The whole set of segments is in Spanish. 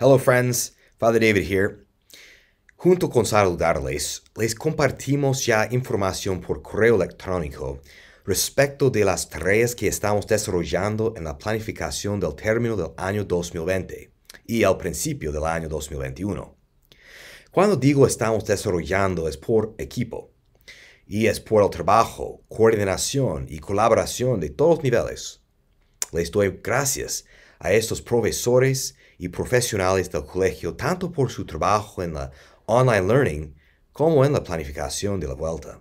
Hello friends, Father David here. Junto con saludarles, les compartimos ya información por correo electrónico respecto de las tareas que estamos desarrollando en la planificación del término del año 2020 y al principio del año 2021. Cuando digo estamos desarrollando es por equipo y es por el trabajo, coordinación y colaboración de todos niveles. Les doy gracias a estos profesores y profesionales del colegio tanto por su trabajo en la online learning como en la planificación de la vuelta.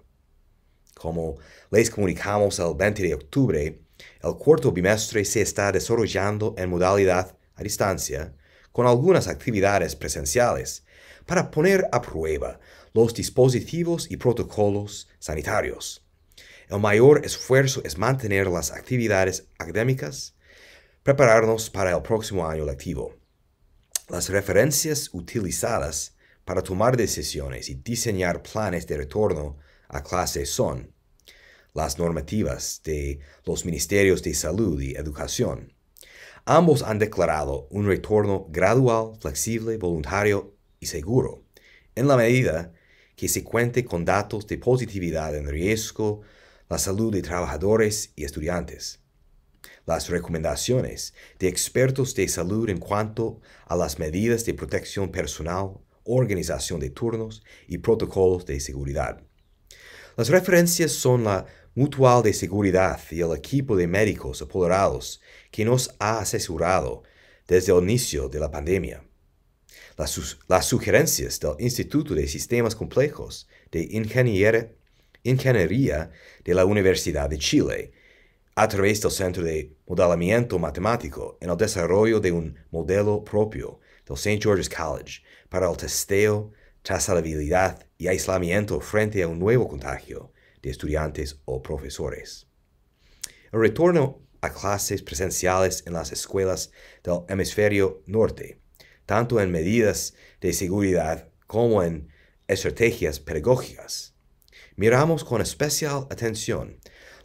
Como les comunicamos el 20 de octubre, el cuarto bimestre se está desarrollando en modalidad a distancia con algunas actividades presenciales para poner a prueba los dispositivos y protocolos sanitarios. El mayor esfuerzo es mantener las actividades académicas prepararnos para el próximo año lectivo. Las referencias utilizadas para tomar decisiones y diseñar planes de retorno a clase son las normativas de los ministerios de salud y educación. Ambos han declarado un retorno gradual, flexible, voluntario y seguro, en la medida que se cuente con datos de positividad en riesgo, la salud de trabajadores y estudiantes las recomendaciones de expertos de salud en cuanto a las medidas de protección personal, organización de turnos y protocolos de seguridad. Las referencias son la Mutual de Seguridad y el equipo de médicos apoderados que nos ha asesorado desde el inicio de la pandemia. Las, sugerencias del Instituto de Sistemas Complejos de Ingeniería de la Universidad de Chile a través del Centro de Modelamiento Matemático en el desarrollo de un modelo propio del St. George's College para el testeo, trazabilidad y aislamiento frente a un nuevo contagio de estudiantes o profesores. El retorno a clases presenciales en las escuelas del hemisferio norte, tanto en medidas de seguridad como en estrategias pedagógicas. Miramos con especial atención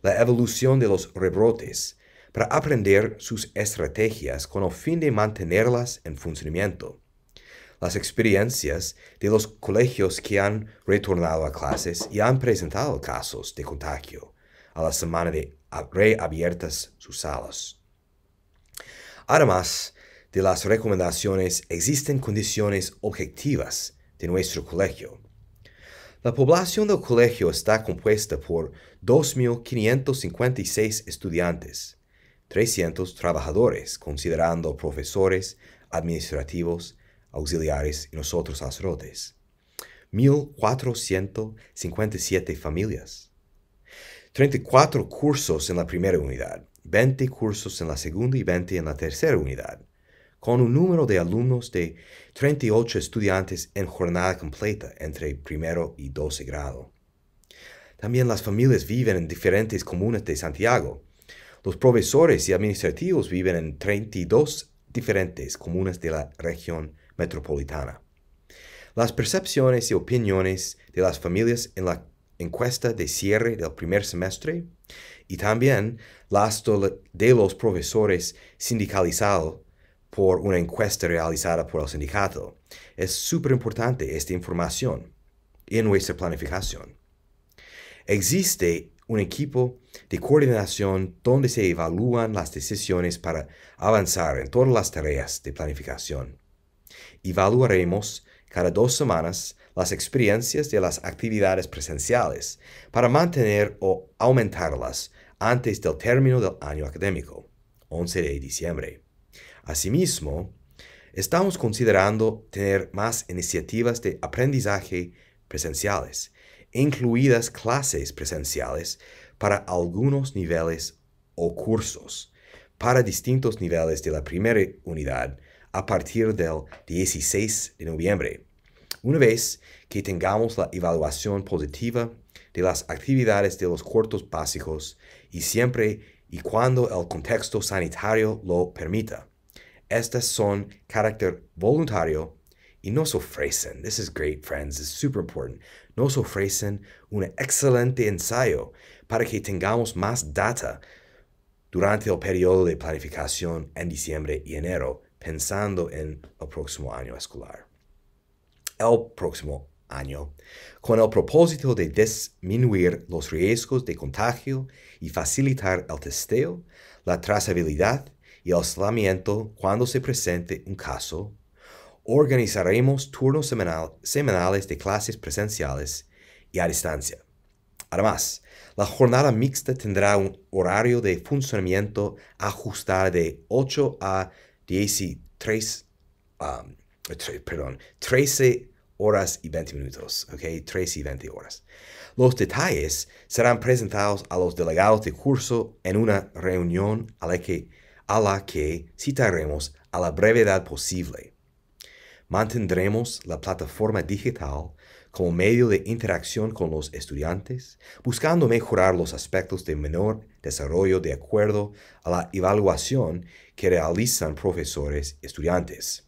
la evolución de los rebrotes para aprender sus estrategias con el fin de mantenerlas en funcionamiento. Las experiencias de los colegios que han retornado a clases y han presentado casos de contagio a la semana de reabiertas sus salas. Además de las recomendaciones, existen condiciones objetivas de nuestro colegio la población del colegio está compuesta por 2.556 estudiantes, 300 trabajadores, considerando profesores, administrativos, auxiliares y nosotros sacerdotes, 1.457 familias, 34 cursos en la primera unidad, 20 cursos en la segunda y 20 en la tercera unidad, con un número de alumnos de 38 estudiantes en jornada completa entre primero y 12 grado. También las familias viven en diferentes comunas de Santiago. Los profesores y administrativos viven en 32 diferentes comunas de la región metropolitana. Las percepciones y opiniones de las familias en la encuesta de cierre del primer semestre y también las de los profesores sindicalizados por una encuesta realizada por el sindicato. Es súper importante esta información en nuestra planificación. Existe un equipo de coordinación donde se evalúan las decisiones para avanzar en todas las tareas de planificación. Evaluaremos cada dos semanas las experiencias de las actividades presenciales para mantener o aumentarlas antes del término del año académico, 11 de diciembre. Asimismo, estamos considerando tener más iniciativas de aprendizaje presenciales, incluidas clases presenciales para algunos niveles o cursos, para distintos niveles de la primera unidad a partir del 16 de noviembre. Una vez que tengamos la evaluación positiva de las actividades de los cortos básicos y siempre y cuando el contexto sanitario lo permita. Estas son carácter voluntario y nos ofrecen, this is great friends, It's super important, nos ofrecen un excelente ensayo para que tengamos más data durante el periodo de planificación en diciembre y enero, pensando en el próximo año escolar. El próximo año, con el propósito de disminuir los riesgos de contagio y facilitar el testeo, la trazabilidad y aislamiento cuando se presente un caso, organizaremos turnos semanales de clases presenciales y a distancia. Además, la jornada mixta tendrá un horario de funcionamiento ajustado de 8 a 13, um, perdón, 13 horas y 20 minutos, okay y horas. Los detalles serán presentados a los delegados de curso en una reunión a la que a la que citaremos a la brevedad posible. Mantendremos la plataforma digital como medio de interacción con los estudiantes, buscando mejorar los aspectos de menor desarrollo de acuerdo a la evaluación que realizan profesores y estudiantes.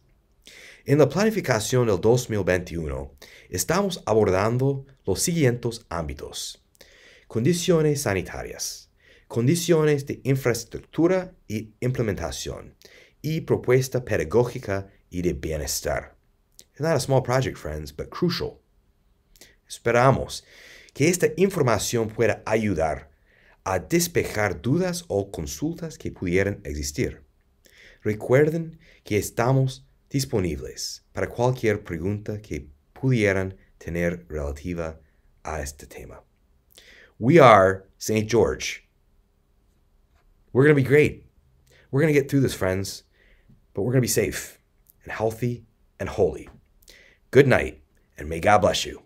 En la planificación del 2021, estamos abordando los siguientes ámbitos. Condiciones sanitarias condiciones de infraestructura y implementación, y propuesta pedagógica y de bienestar. It's not a small project, friends, but crucial. Esperamos que esta información pueda ayudar a despejar dudas o consultas que pudieran existir. Recuerden que estamos disponibles para cualquier pregunta que pudieran tener relativa a este tema. We are St. George. We're going to be great. We're going to get through this, friends, but we're going to be safe and healthy and holy. Good night, and may God bless you.